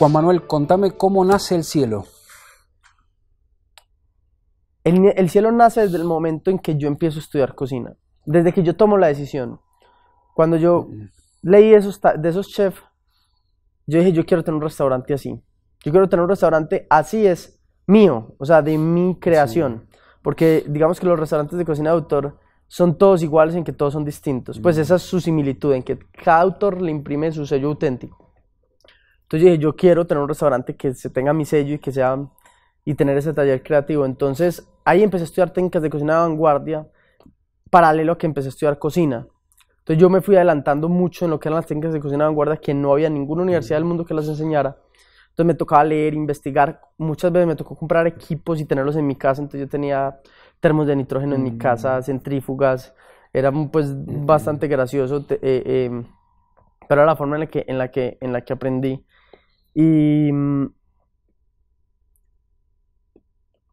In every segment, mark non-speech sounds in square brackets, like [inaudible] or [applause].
Juan Manuel, contame cómo nace el cielo. El, cielo nace desde el momento en que yo empiezo a estudiar cocina, desde que yo tomo la decisión. Cuando yo leí esos, de esos chefs, yo dije, yo quiero tener un restaurante así. Yo quiero tener un restaurante así es mío, o sea, de mi creación. Porque digamos que los restaurantes de cocina de autor son todos iguales en que todos son distintos. Pues mm. esa es su similitud, en que cada autor le imprime su sello auténtico. Entonces dije, yo quiero tener un restaurante que se tenga mi sello y que sea y tener ese taller creativo. Entonces ahí empecé a estudiar técnicas de cocina de vanguardia, paralelo a que empecé a estudiar cocina. Entonces yo me fui adelantando mucho en lo que eran las técnicas de cocina de vanguardia, que no había ninguna universidad del mundo que las enseñara. Entonces me tocaba leer, investigar. Muchas veces me tocó comprar equipos y tenerlos en mi casa. Entonces yo tenía termos de nitrógeno en mi mm. casa, centrífugas. Era pues bastante gracioso, eh, em, pero era la forma en la que, en la que, en la que aprendí. Y, mm,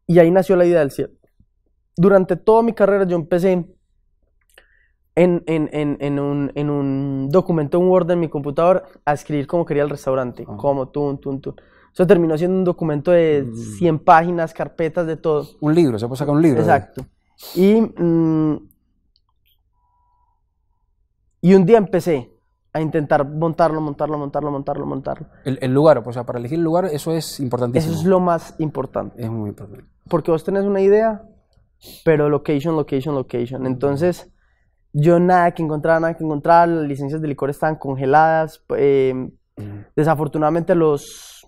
y ahí nació la idea del cielo. Durante toda mi carrera yo empecé en, en, un, en, un, documento, un Word en mi computador, a escribir como quería el restaurante, ah. como tú, tun, tú. Eso terminó siendo un documento de 100 mm. páginas, carpetas, de todo. Un libro, se puede sacar un libro. ¿eh? Exacto. Y, mm, y un día empecé a intentar montarlo, montarlo, montarlo, montarlo, montarlo. El, lugar, o sea, para elegir el lugar, eso es importantísimo. Eso es lo más importante. Es muy importante. Porque vos tenés una idea, pero location, location, location. Entonces, yo nada que encontrar, nada que encontrar, las licencias de licor estaban congeladas. Eh, desafortunadamente, los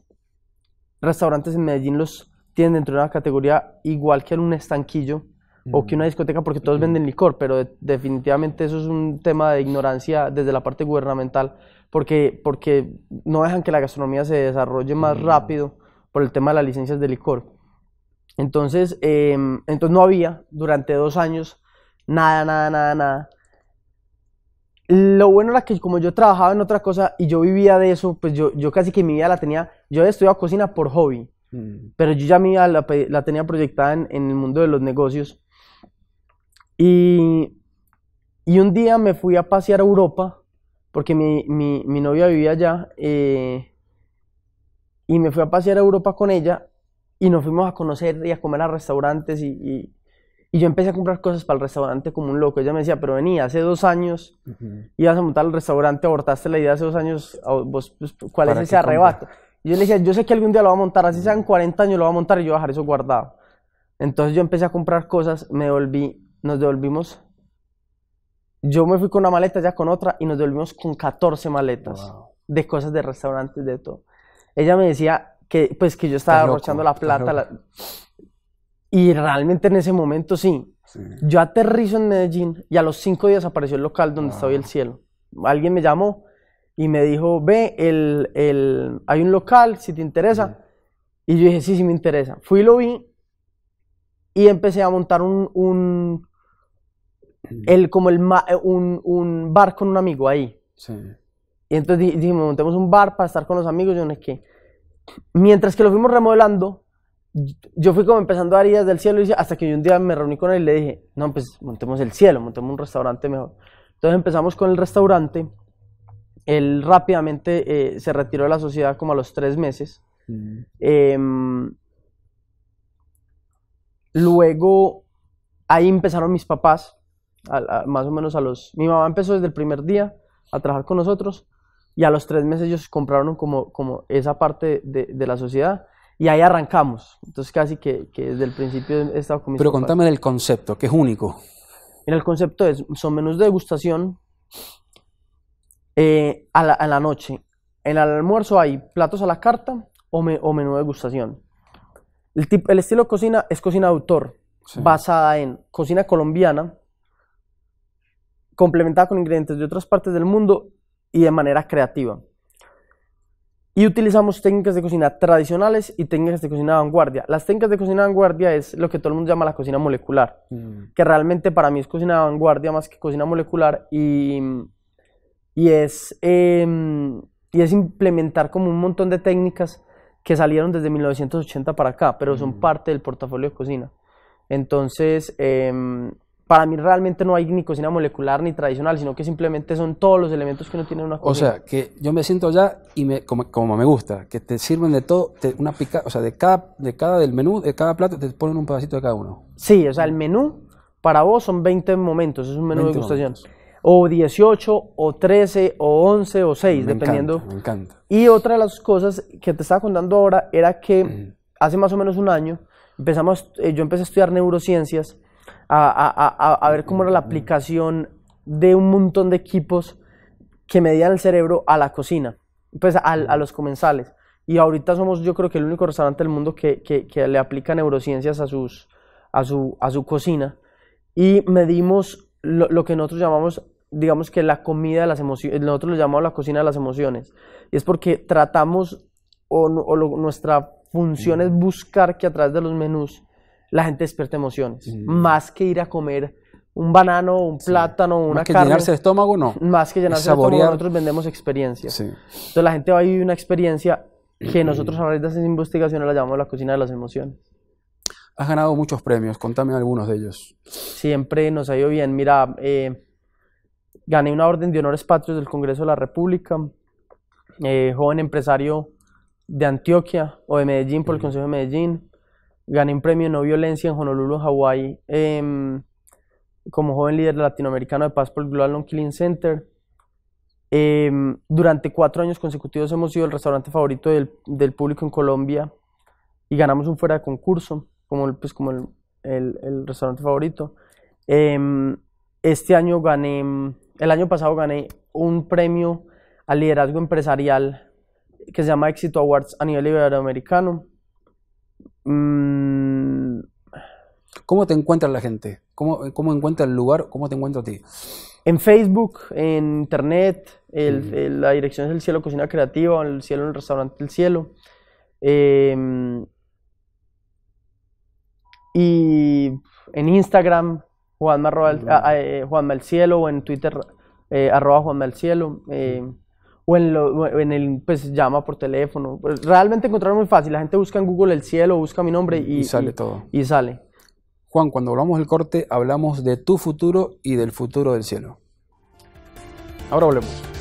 restaurantes en Medellín los tienen dentro de una categoría igual que en un estanquillo o que una discoteca porque todos venden licor, pero definitivamente eso es un tema de ignorancia desde la parte gubernamental, porque, porque no dejan que la gastronomía se desarrolle más mm. rápido por el tema de las licencias de licor. Entonces, eh, entonces no había durante dos años nada, nada, nada, nada. Lo bueno era que como yo trabajaba en otra cosa y yo vivía de eso, pues yo, yo casi que mi vida la tenía, yo había estudiado cocina por hobby, mm. pero yo ya mi vida la, la tenía proyectada en, en, el mundo de los negocios. Y, y un día me fui a pasear a Europa, porque mi, mi, novia vivía allá, eh, y me fui a pasear a Europa con ella, y nos fuimos a conocer y a comer a restaurantes, y, yo empecé a comprar cosas para el restaurante como un loco. Ella me decía, pero venía, hace dos años ibas a montar el restaurante, abortaste la idea hace dos años, vos, pues, ¿cuál es ese arrebato? yo le decía, yo sé que algún día lo va a montar, así sean 40 años lo va a montar y yo voy a dejar eso guardado. Entonces yo empecé a comprar cosas, me volví nos devolvimos. Yo me fui con una maleta, ya con otra, y nos devolvimos con 14 maletas de cosas de restaurantes, de todo. Ella me decía que, pues, que yo estaba arrochando la plata. Y realmente en ese momento sí. Yo aterrizo en Medellín y a los cinco días apareció el local donde estaba hoy el cielo. Alguien me llamó y me dijo, ve, el, el... hay un local, si te interesa. Y yo dije, sí, sí me interesa. Fui y lo vi y empecé a montar un, un, el, como el eh, un, un, bar con un amigo ahí. Y entonces dijimos, montemos un bar para estar con los amigos, yo no Mientras que lo fuimos remodelando, yo fui como empezando a dar ideas del cielo, hasta que un día me reuní con él y le dije, no, pues montemos el cielo, montemos un restaurante mejor. Entonces empezamos con el restaurante, él rápidamente eh, se retiró de la sociedad como a los tres meses. Mm. Em, luego, ahí empezaron mis papás, más o menos a los... Mi mamá empezó desde el primer día a trabajar con nosotros y a los tres meses ellos compraron como, como esa parte de, de la sociedad y ahí arrancamos. Entonces casi que, que desde el principio he estado con Pero contame del concepto, que es único. en el concepto es, son menús de degustación eh, a, la, la, noche. En el almuerzo hay platos a la carta o, menú de degustación. El, el estilo de cocina es cocina de autor, basada en cocina colombiana, complementada con ingredientes de otras partes del mundo y de manera creativa. Y utilizamos técnicas de cocina tradicionales y técnicas de cocina vanguardia. Las técnicas de cocina vanguardia es lo que todo el mundo llama la cocina molecular, mm. que realmente para mí es cocina vanguardia más que cocina molecular y, y, es, em, y es implementar como un montón de técnicas que salieron desde 1980 para acá, pero son mm. parte del portafolio de cocina. Entonces, em, para mí realmente no hay ni cocina molecular ni tradicional, sino que simplemente son todos los elementos que uno tiene una cocina. O sea, que yo me siento allá y me, como, me gusta, que te sirven de todo, una pica, o sea, de cada, de cada del menú, de cada plato, te ponen un pedacito de cada uno. Sí, o sea, el menú para vos son 20 momentos, es un menú de gustación. O 18, o 13, o 11, o 6, dependiendo. me encanta. Y otra de las cosas que te estaba contando ahora era que [clears throat] hace más o menos un año empezamos, eh, yo empecé a estudiar neurociencias a, ver cómo era la aplicación de un montón de equipos que medían el cerebro a la cocina, pues a, los comensales. Y ahorita somos yo creo que el único restaurante del mundo que, le aplica neurociencias a, sus, a, su, a su cocina. Y medimos lo, que nosotros llamamos, digamos que la comida de las emociones, nosotros lo llamamos la cocina de las emociones. Y es porque tratamos, o, nuestra función es buscar que a través de los menús la gente despierta emociones. Mm. Más que ir a comer un banano, un plátano, una más que llenarse de estómago, no. Más que llenarse Saborear. de estómago, nosotros vendemos experiencias. Entonces la gente va a vivir una experiencia que nosotros a través de esas investigaciones la llamamos la cocina de las emociones. Has ganado muchos premios, contame algunos de ellos. Siempre nos ha ido bien. Mira, eh, gané una orden de honores patrios del Congreso de la República, eh, joven empresario de Antioquia o de Medellín por el mm. Consejo de Medellín, gané un premio No Violencia en Honolulu, Hawái, em, como joven líder latinoamericano de paz por el Global Non-Killing Center. Em, durante cuatro años consecutivos hemos sido el restaurante favorito del, público en Colombia y ganamos un fuera de concurso, como el, pues, como el, el, restaurante favorito. Em, este año gané, el año pasado gané un premio al liderazgo empresarial que se llama Éxito Awards a nivel iberoamericano. Mm. ¿Cómo te encuentra la gente? ¿Cómo, ¿Cómo, encuentra el lugar? ¿Cómo te encuentra a ti? En Facebook, en Internet, la dirección es El Cielo Cocina Creativa, El Cielo en el Restaurante El Cielo. Em, y en Instagram, Juanma, ah, eh, Cielo, o en Twitter, eh, arroba Juanma el Cielo. Eh, o en, el, pues llama por teléfono. Pues, realmente encontrar muy fácil. La gente busca en Google el cielo, busca mi nombre y, sale todo. Y sale. Juan, cuando hablamos del corte, hablamos de tu futuro y del futuro del cielo. Ahora volvemos.